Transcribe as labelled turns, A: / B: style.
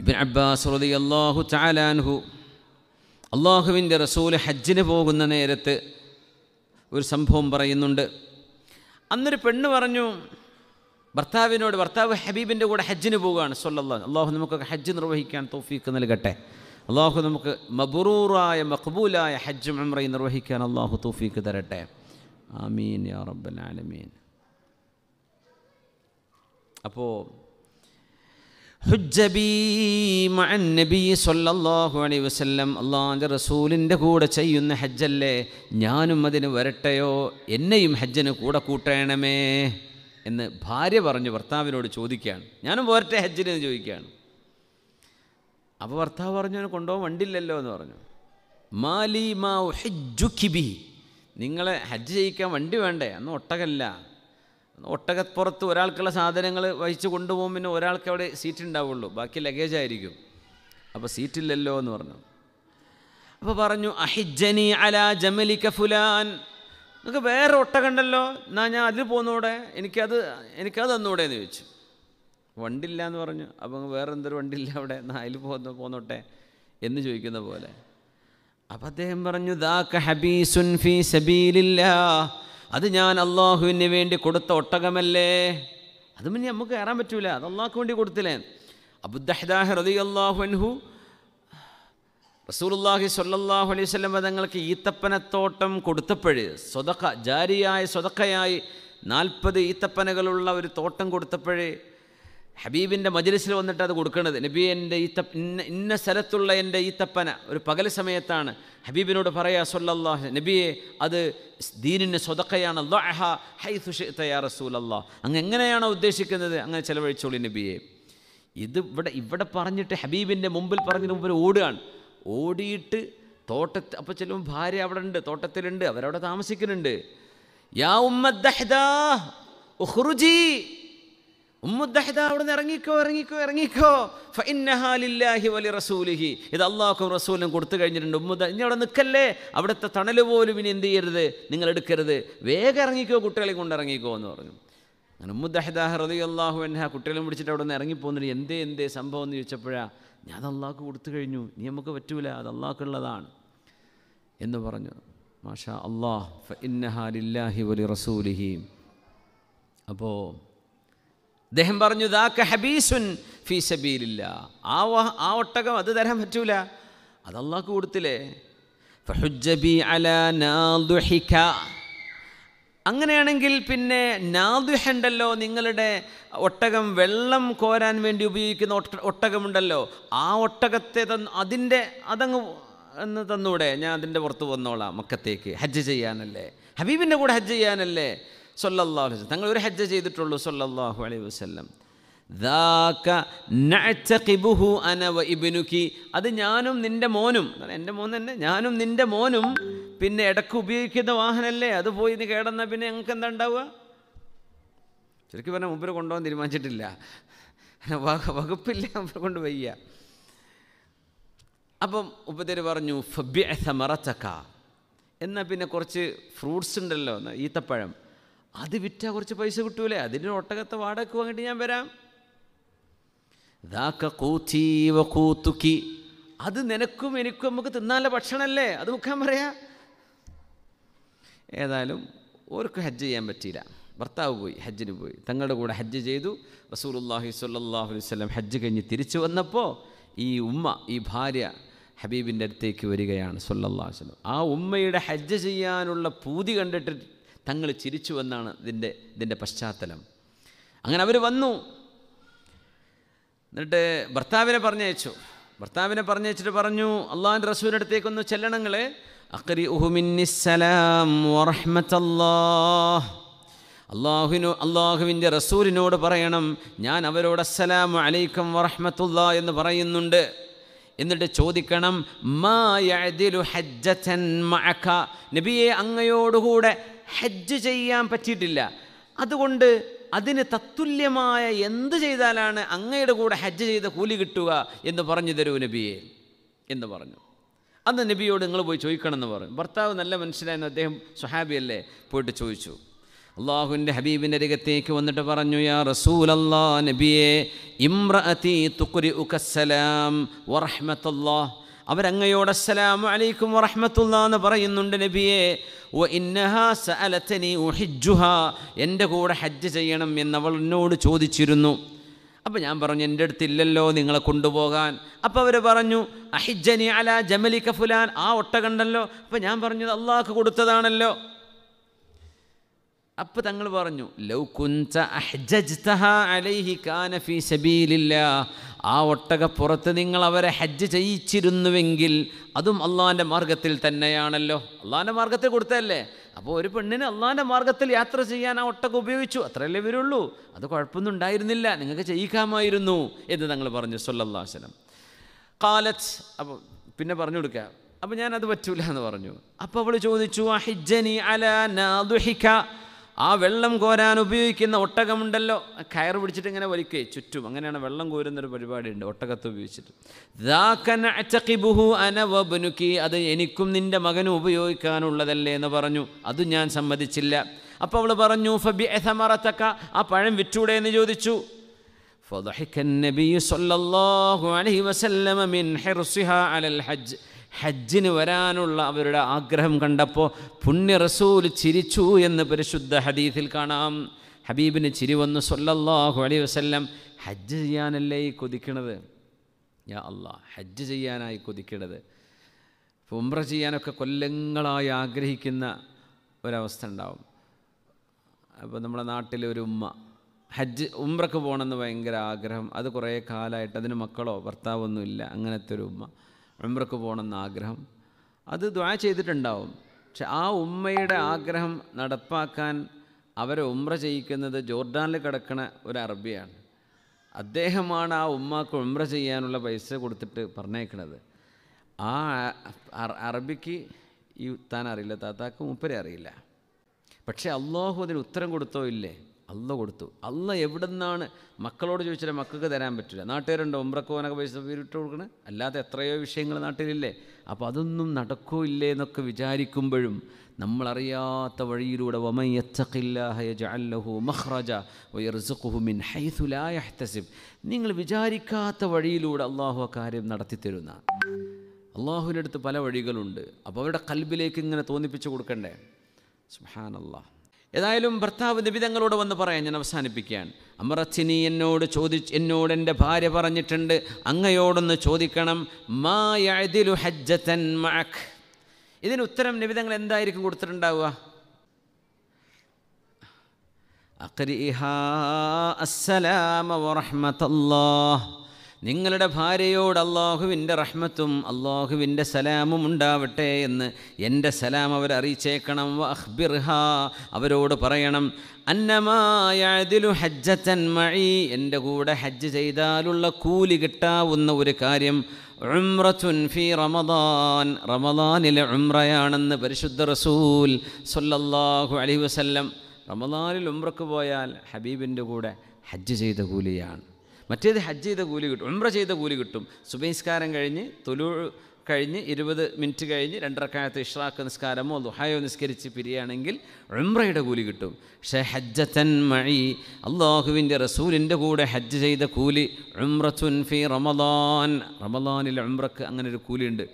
A: ഇബിൻ Abbas റതി അള്ളാഹു ചാലാൻഹു അള്ളാഹുവിൻ്റെ റസൂല് ഹജ്ജിന് പോകുന്ന നേരത്ത് ഒരു സംഭവം പറയുന്നുണ്ട് അന്നൊരു പെണ്ണ് പറഞ്ഞു ഭർത്താവിനോട് ഭർത്താവ് ഹബീബിൻ്റെ കൂടെ ഹജ്ജിന് പോവുകയാണ് സൊല്ലാ അള്ളാഹു നമുക്ക് ഹജ്ജ് നിർവഹിക്കാൻ തോഫീക്ക് നൽകട്ടെ അള്ളാഹു നമുക്ക് മബുറൂറായ മഖബൂലായ ഹജ്ജ് മെമ്മറി നിർവഹിക്കാൻ അള്ളാഹു തോഫീക്ക് തരട്ടെ ആമീൻ യാ റബ്ബൽ ആലമീൻ അപ്പോൾ നബി സൊല്ലാഹു അലൈ വസ്ല്ലം അള്ളാൻ്റെ റസൂലിൻ്റെ കൂടെ ചെയ്യുന്ന ഹജ്ജല്ലേ ഞാനും അതിന് വരട്ടെയോ എന്നെയും ഹജ്ജിന് കൂടെ കൂട്ടണമേ എന്ന് ഭാര്യ പറഞ്ഞു ഭർത്താവിനോട് ചോദിക്കുകയാണ് ഞാനും പോരട്ടെ ഹജ്ജിന് എന്ന് ചോദിക്കുകയാണ് അപ്പോൾ ഭർത്താവ് പറഞ്ഞു കൊണ്ടുപോകാൻ വണ്ടില്ലല്ലോ എന്ന് പറഞ്ഞു മാലി മാ ഹജ്ജുഖിബി നിങ്ങളെ ഹജ്ജ് ചെയ്യിക്കാൻ വണ്ടി വേണ്ടേ അന്ന് ഒട്ടകല്ല ഒട്ടകപ്പുറത്ത് ഒരാൾക്കുള്ള സാധനങ്ങൾ വഹിച്ച് കൊണ്ടുപോകും പിന്നെ ഒരാൾക്ക് അവിടെ സീറ്റ് ഉണ്ടാവുള്ളൂ ബാക്കി ലഗേജ് ആയിരിക്കും അപ്പോൾ സീറ്റില്ലല്ലോ എന്ന് പറഞ്ഞു അപ്പോൾ പറഞ്ഞു അഹിജനി അല ജമലി ഫുലാൻ നിങ്ങൾക്ക് വേറെ ഒട്ടകണ്ടല്ലോ എന്നാ ഞാൻ അതിൽ പോകുന്നൂടെ എനിക്കത് എനിക്കത് തന്നൂടെ എന്ന് ചോദിച്ചു വണ്ടില്ല എന്ന് പറഞ്ഞു അപ്പം വേറെ എന്തൊരു വണ്ടില്ല അവിടെ എന്നാൽ അതിൽ പോകുന്ന പോന്നോട്ടെ എന്ന് ചോദിക്കുന്ന പോലെ അപ്പം അദ്ദേഹം പറഞ്ഞു ദാ ഹബീസുൻ ഫീ സബീലില്ലാ അത് ഞാൻ അള്ളാഹുവിന് വേണ്ടി കൊടുത്ത ഒട്ടകമല്ലേ അത് പിന്നെ നമുക്ക് കയറാൻ പറ്റൂല അത് അള്ളാഹ്ക്ക് വേണ്ടി കൊടുത്തില്ലേ അബുദ്ദഹദാഹ് റതി അള്ളാഹു അൻഹു റസൂലുല്ലാഹി സൊല്ലാഹു അലൈഹി സ്വലം തങ്ങൾക്ക് ഈത്തപ്പനത്തോട്ടം കൊടുത്തപ്പോൾ സ്വതക്ക ജാരിയായ സ്വതക്കയായി നാൽപ്പത് ഈത്തപ്പനകളുള്ള ഒരു തോട്ടം കൊടുത്തപ്പോഴേ ഹബീബിൻ്റെ മജലിസിൽ വന്നിട്ട് അത് കൊടുക്കുന്നത് നബി എൻ്റെ ഈ തപ്പ ഇന്ന ഇന്ന സ്ഥലത്തുള്ള എൻ്റെ ഈ തപ്പന ഒരു പകൽ സമയത്താണ് ഹബീബിനോട് പറയാ സൊല്ലാഹ് നബിയെ അത് ദീനിന് സ്വതക്കയാണ് റസൂലല്ലാ അങ്ങ് എങ്ങനെയാണോ ഉദ്ദേശിക്കുന്നത് അങ്ങനെ ചിലവഴിച്ചോളി നബിയെ ഇത് ഇവിടെ ഇവിടെ പറഞ്ഞിട്ട് ഹബീബിൻ്റെ മുമ്പിൽ പറഞ്ഞിട്ട് മുമ്പിൽ ഓടുകയാണ് ഓടിയിട്ട് തോട്ടത്ത് അപ്പോൾ ചെല്ലും ഭാര്യ അവിടെ ഉണ്ട് തോട്ടത്തിലുണ്ട് അവരവിടെ താമസിക്കുന്നുണ്ട് യാ ഉമ്മ ഉമ്മുദ്ദഹിദ അവിടുന്ന് ഇറങ്ങിക്കോ ഇറങ്ങിക്കോ ഇറങ്ങിക്കോ ഫൈനഹാലില്ലാഹി വലി റസൂലിഹി ഇത് അള്ളാഹുക്കും റസൂലും കൊടുത്തു കഴിഞ്ഞിട്ടുണ്ട് ഉമ്മുദ ഇനി അവിടെ നിൽക്കല്ലേ അവിടുത്തെ തണൽ പോലും ഇനി എന്ത് ചെയ്യരുത് നിങ്ങൾ എടുക്കരുത് വേഗം ഇറങ്ങിക്കോ കുട്ടികളെ കൊണ്ട് ഇറങ്ങിക്കോ എന്ന് പറഞ്ഞു അങ്ങനെ ഉമ്മുദ്ദഹിദ ഹൃദയ അള്ളാഹു എന്നെ കുട്ടികളെ പിടിച്ചിട്ട് അവിടെ നിന്ന് ഇറങ്ങിപ്പോന്നിട്ട് എന്തേ എന്തേ സംഭവം എന്ന് ചോദിച്ചപ്പോഴാ ഞാൻ അള്ളാഹ്ക്ക് കൊടുത്തു കഴിഞ്ഞു നീ നമുക്ക് പറ്റൂല അത് അള്ളാഹ്ക്കുള്ളതാണ് എന്ന് പറഞ്ഞു മാഷാ അള്ളാഹ് ഫ വലി റസൂലിഹി അപ്പോൾ അദ്ദേഹം പറഞ്ഞു ദാക്ക ഹബീസുൻ ഫീ സബീലില്ല ആ ആ ഒട്ടകം അത് തരാൻ പറ്റൂല അത് അള്ളാഹ്ക്ക് നാദുഹിക അങ്ങനെയാണെങ്കിൽ പിന്നെ നാദുഹുണ്ടല്ലോ നിങ്ങളുടെ ഒട്ടകം വെള്ളം കോരാൻ വേണ്ടി ഉപയോഗിക്കുന്ന ഒട്ടകമുണ്ടല്ലോ ആ ഒട്ടകത്തെ തന്ന് അതിൻ്റെ അതങ്ങ് എന്ന് തന്നൂടെ ഞാൻ അതിൻ്റെ പുറത്ത് വന്നോളാം മക്കത്തേക്ക് ഹജ്ജ് ചെയ്യാനല്ലേ ഹബീബിൻ്റെ കൂടെ ഹജ്ജ് ചെയ്യാനല്ലേ സൊല്ലാഹു വസ്ലം തങ്ങൾ ഒരു ഹജ്ജ ചെയ്തിട്ടുള്ളൂ സൊല്ലാഹു അലൈഹി വസ്ലം അത് ഞാനും നിന്റെ മോനും എൻ്റെ മോൻ തന്നെ ഞാനും നിന്റെ മോനും പിന്നെ ഇടക്ക് ഉപയോഗിക്കുന്ന വാഹനമല്ലേ അത് പോയി നീ കേടന്നാൽ പിന്നെ ഞങ്ങൾക്ക് എന്താ ഉണ്ടാവുക ചുരുക്കി പറഞ്ഞാൽ മുമ്പിൽ കൊണ്ടുപോകാൻ തീരുമാനിച്ചിട്ടില്ല വകുപ്പില്ല മുമ്പിൽ കൊണ്ട് വയ്യ അപ്പം ഉപദേര് പറഞ്ഞു ഫബ്യ മറച്ചക്ക എന്നാൽ പിന്നെ കുറച്ച് ഫ്രൂട്ട്സ് ഉണ്ടല്ലോ ഈത്തപ്പഴം അത് വിറ്റാൽ കുറച്ച് പൈസ കിട്ടൂലേ അതിൻ്റെ ഒട്ടകത്ത് വാടക വാങ്ങിട്ട് ഞാൻ വരാം ദാക്ക കൂത്തുക്കി അത് നിനക്കും എനിക്കും നമുക്ക് തിന്നാനുള്ള ഭക്ഷണമല്ലേ അത് മുഖാൻ പറയാ ഏതായാലും ഓർക്ക് ഹജ്ജ് ചെയ്യാൻ പറ്റിയില്ല ഭർത്താവ് പോയി ഹജ്ജിന് പോയി തങ്ങളുടെ കൂടെ ഹജ്ജ് ചെയ്തു റസൂലുല്ലാഹി സ്വല്ലാഹു വസ്ലം ഹജ്ജ് കഴിഞ്ഞ് തിരിച്ചു വന്നപ്പോൾ ഈ ഉമ്മ ഈ ഭാര്യ ഹബീബിൻ്റെ അടുത്തേക്ക് വരികയാണ് സൊല്ലാ വല്ലം ആ ഉമ്മയുടെ ഹജ്ജ് ചെയ്യാനുള്ള പൂതി കണ്ടിട്ട് തങ്ങൾ എന്നാണ് ഇതിൻ്റെ ഇതിൻ്റെ പശ്ചാത്തലം അങ്ങനെ അവർ വന്നു എന്നിട്ട് ഭർത്താവിനെ പറഞ്ഞയച്ചു ഭർത്താവിനെ പറഞ്ഞയച്ചിട്ട് പറഞ്ഞു അള്ളാഹിൻ്റെ റസൂലിൻ്റെ അടുത്തേക്കൊന്ന് ചെല്ലണങ്ങളെ അക്കരി ഉഹുമിന്നിസ്സലാം വറഹ്മത്തല്ലാഹ് അള്ളാഹുവിനോ അള്ളാഹുവിൻ്റെ റസൂലിനോട് പറയണം ഞാൻ അവരോട് അസ്സലാം അലൈക്കും വറഹ്മത്തുള്ള എന്ന് പറയുന്നുണ്ട് എന്നിട്ട് ചോദിക്കണം മാ ഹജ്ജൻ നബിയെ അങ്ങയോടുകൂടെ ഹജ്ജ് ചെയ്യാൻ പറ്റിയിട്ടില്ല അതുകൊണ്ട് അതിന് തത്തുല്യമായ എന്ത് ചെയ്താലാണ് അങ്ങയുടെ കൂടെ ഹജ്ജ് ചെയ്ത കൂലി കിട്ടുക എന്ന് പറഞ്ഞു തരൂ നബിയെ എന്ന് പറഞ്ഞു അന്ന് നബിയോട് നിങ്ങൾ പോയി ചോദിക്കണം എന്ന് പറഞ്ഞു ഭർത്താവ് നല്ല മനുഷ്യനായിരുന്നു അദ്ദേഹം സുഹാബിയല്ലേ പോയിട്ട് ചോദിച്ചു അള്ളാഹുവിൻ്റെ ഹബീബിൻ്റെ രംഗത്തേക്ക് വന്നിട്ട് പറഞ്ഞു യാ റസൂൽ അല്ലാ നബിയെ ഇമ്രഅതി തുക്കുരി ഉക്കസലാം വറഹ്മത്തല്ലാ അവരങ്ങയോട് അസ്സലാമു അലൈക്കും വറഹ്മത്തുള്ള എന്ന് പറയുന്നുണ്ട് നബിയെ എൻ്റെ കൂടെ ഹജ്ജ് ചെയ്യണം എന്നവൾ എന്നോട് ചോദിച്ചിരുന്നു അപ്പോൾ ഞാൻ പറഞ്ഞു എൻ്റെ അടുത്തില്ലല്ലോ നിങ്ങളെ കൊണ്ടുപോകാൻ അപ്പോൾ അവർ പറഞ്ഞു അഹിജനി അല ജമലി ഫുലാൻ ആ ഒട്ട കണ്ടല്ലോ അപ്പോൾ ഞാൻ പറഞ്ഞത് അള്ളാഹ് കൊടുത്തതാണല്ലോ അപ്പോൾ തങ്ങൾ പറഞ്ഞു ലൗ കുഞ്ച അഹ്ജജ്തഹ അലൈഹി കാന ഫീ സബീലില്ലാ ആ ഒട്ടകപ്പുറത്ത് നിങ്ങൾ അവരെ ഹജ്ജ് ചെയ്യിച്ചിരുന്നുവെങ്കിൽ അതും അള്ളാഹാൻ്റെ മാർഗത്തിൽ തന്നെയാണല്ലോ അള്ളാഹാൻ്റെ മാർഗത്തിൽ കൊടുത്തതല്ലേ അപ്പോൾ ഒരു പെണ്ണിന് അള്ളാഹാൻ്റെ മാർഗത്തിൽ യാത്ര ചെയ്യാൻ ആ ഒട്ടക ഉപയോഗിച്ചു അത്രയല്ലേ വരുള്ളൂ അത് കുഴപ്പമൊന്നും ഉണ്ടായിരുന്നില്ല നിങ്ങൾക്ക് ചെയ്യിക്കാമായിരുന്നു എന്ന് ഞങ്ങൾ പറഞ്ഞു സൊല്ലാ വസ്ലം കാലത്ത് അപ്പോൾ പിന്നെ പറഞ്ഞു കൊടുക്കുക അപ്പോൾ ഞാനത് പറ്റൂല എന്ന് പറഞ്ഞു അപ്പോൾ അവൾ ചോദിച്ചു അഹിജനി അല നാദുഹിക ആ വെള്ളം കോരാൻ ഉപയോഗിക്കുന്ന ഒട്ടകമുണ്ടല്ലോ കയർ പിടിച്ചിട്ട് ഇങ്ങനെ വലിക്കേ ചുറ്റും അങ്ങനെയാണ് വെള്ളം കോരുന്നൊരു പരിപാടിയുണ്ട് ഒട്ടകത്ത് ഉപയോഗിച്ചിട്ട് അത് എനിക്കും നിന്റെ മകനും ഉപയോഗിക്കാനുള്ളതല്ലേ എന്ന് പറഞ്ഞു അത് ഞാൻ സമ്മതിച്ചില്ല അപ്പോൾ അവൾ പറഞ്ഞു ഫബി ആ പഴം വിറ്റൂടെ എന്ന് ചോദിച്ചു ഫضحك النبي صلى الله عليه وسلم من حرصها ഹജ്ജിന് വരാനുള്ള അവരുടെ ആഗ്രഹം കണ്ടപ്പോൾ പുണ്യ റസൂൽ ചിരിച്ചു എന്ന് പരിശുദ്ധ ഹദീസിൽ കാണാം ഹബീബിന് ചിരി വന്നു സൊല്ലാഹു അലി വസ്ല്ലം ഹജ്ജ് ചെയ്യാനല്ലേ ഈ കൊതിക്കണത് യാ അല്ല ഹജ്ജ് ചെയ്യാനായി കൊതിക്കണത് ഉംറ ചെയ്യാനൊക്കെ കൊല്ലങ്ങളായി ആഗ്രഹിക്കുന്ന ഒരവസ്ഥ ഉണ്ടാവും അപ്പോൾ നമ്മുടെ നാട്ടിലെ ഒരു ഉമ്മ ഹജ്ജ് ഉംറക്ക് പോകണമെന്ന് ഭയങ്കര ആഗ്രഹം അത് കുറേ കാലമായിട്ട് അതിന് മക്കളോ ഭർത്താവൊന്നുമില്ല അങ്ങനത്തെ ഒരു ഉമ്മ ഉമ്രക്ക് പോകണമെന്ന ആഗ്രഹം അത് ദ്വാ ചെയ്തിട്ടുണ്ടാവും പക്ഷെ ആ ഉമ്മയുടെ ആഗ്രഹം നടപ്പാക്കാൻ അവരെ ഉമ്ര ചെയ്യിക്കുന്നത് ജോർഡാനിൽ കിടക്കുന്ന ഒരു അറബിയാണ് അദ്ദേഹമാണ് ആ ഉമ്മക്ക് ഉമ്ര ചെയ്യാനുള്ള പൈസ കൊടുത്തിട്ട് പറഞ്ഞേക്കണത് ആ അറബിക്ക് ഈ താൻ അറിയില്ല താത്താക്ക് മൂപ്പരെ അറിയില്ല പക്ഷേ അള്ളാഹു അതിന് ഉത്തരം കൊടുത്തോ ഇല്ലേ അല്ല കൊടുത്തു അല്ല എവിടെ നിന്നാണ് മക്കളോട് ചോദിച്ചാൽ മക്കൾക്ക് തരാൻ പറ്റില്ല നാട്ടുകാരുണ്ടോ ഉമ്രക്കോനൊക്കെ പൈസ വിട്ടു കൊടുക്കണേ അല്ലാതെ എത്രയോ വിഷയങ്ങൾ നാട്ടിലില്ലേ അപ്പോൾ അതൊന്നും നടക്കൂ ഇല്ലേ എന്നൊക്കെ വിചാരിക്കുമ്പോഴും നമ്മളറിയാത്ത വഴിയിലൂടെ നിങ്ങൾ വിചാരിക്കാത്ത വഴിയിലൂടെ അള്ളാഹു നടത്തി തരുന്ന അള്ളാഹുവിൻ്റെ അടുത്ത് പല വഴികളുണ്ട് അപ്പോൾ അവരുടെ കൽബിലേക്ക് ഇങ്ങനെ തോന്നിപ്പിച്ച് കൊടുക്കണ്ടേ അള്ളാഹ് ഏതായാലും ഭർത്താവ് നിബിതങ്ങളോട് വന്ന് പറയാൻ ഞാൻ അവസാനിപ്പിക്കുകയാണ് അമറച്ചിനി എന്നോട് ചോദി എന്നോട് എൻ്റെ ഭാര്യ പറഞ്ഞിട്ടുണ്ട് അങ്ങയോടൊന്ന് ചോദിക്കണം മായതിലു ഹജ്ജത്തൻ മാഖ് ഇതിന് ഉത്തരം നിബിതങ്ങൾ എന്തായിരിക്കും കൊടുത്തിട്ടുണ്ടാവുക അക്രിഹ അസ്സലാമ വറഹ്മത്തല്ലാഹ് നിങ്ങളുടെ ഭാര്യയോട് അള്ളാഹുവിൻ്റെ റഹ്മത്തും അള്ളാഹുവിൻ്റെ സലാമും ഉണ്ടാവട്ടെ എന്ന് എൻ്റെ സലാം അവരറിയിച്ചേക്കണം വഹ്ബിർഹ അവരോട് പറയണം അന്നമായതിലു ഹജ്ജത്തൻ മഴി എൻ്റെ കൂടെ ഹജ്ജ് ചെയ്താലുള്ള കൂലി കിട്ടാവുന്ന ഒരു കാര്യം ഉംറത്തുൻ ഫി റമദാൻ റമദാനിലെ ഉംറയാണെന്ന് പരിശുദ്ധ റസൂൽ സൊല്ലാഹു അലി വസല്ലം റമദാനിൽ ഉംറക്ക് പോയാൽ ഹബീബിൻ്റെ കൂടെ ഹജ്ജ് ചെയ്ത കൂലിയാണ് മറ്റേത് ഹജ്ജ് ചെയ്ത കൂലി കിട്ടും ഉംറ ചെയ്ത കൂലി കിട്ടും സുബിസ്കാരം കഴിഞ്ഞ് തൊലു കഴിഞ്ഞ് ഇരുപത് മിനിറ്റ് കഴിഞ്ഞ് രണ്ടരക്കാലത്ത് ഇഷ്റാഖ് നിസ്കാരമോ ദുഹായോ നിസ്കരിച്ച് പിരിയാണെങ്കിൽ ഉംറയുടെ കൂലി കിട്ടും പക്ഷേ ഹജ്ജത്തൻ മഴി അള്ളാഹുവിൻ്റെ റസൂലിൻ്റെ കൂടെ ഹജ്ജ് ചെയ്ത കൂലി ഉംറത്തുൻ ഫി റമദാൻ റമദാനിൽ ഉംറക്ക് അങ്ങനെ ഒരു കൂലിയുണ്ട്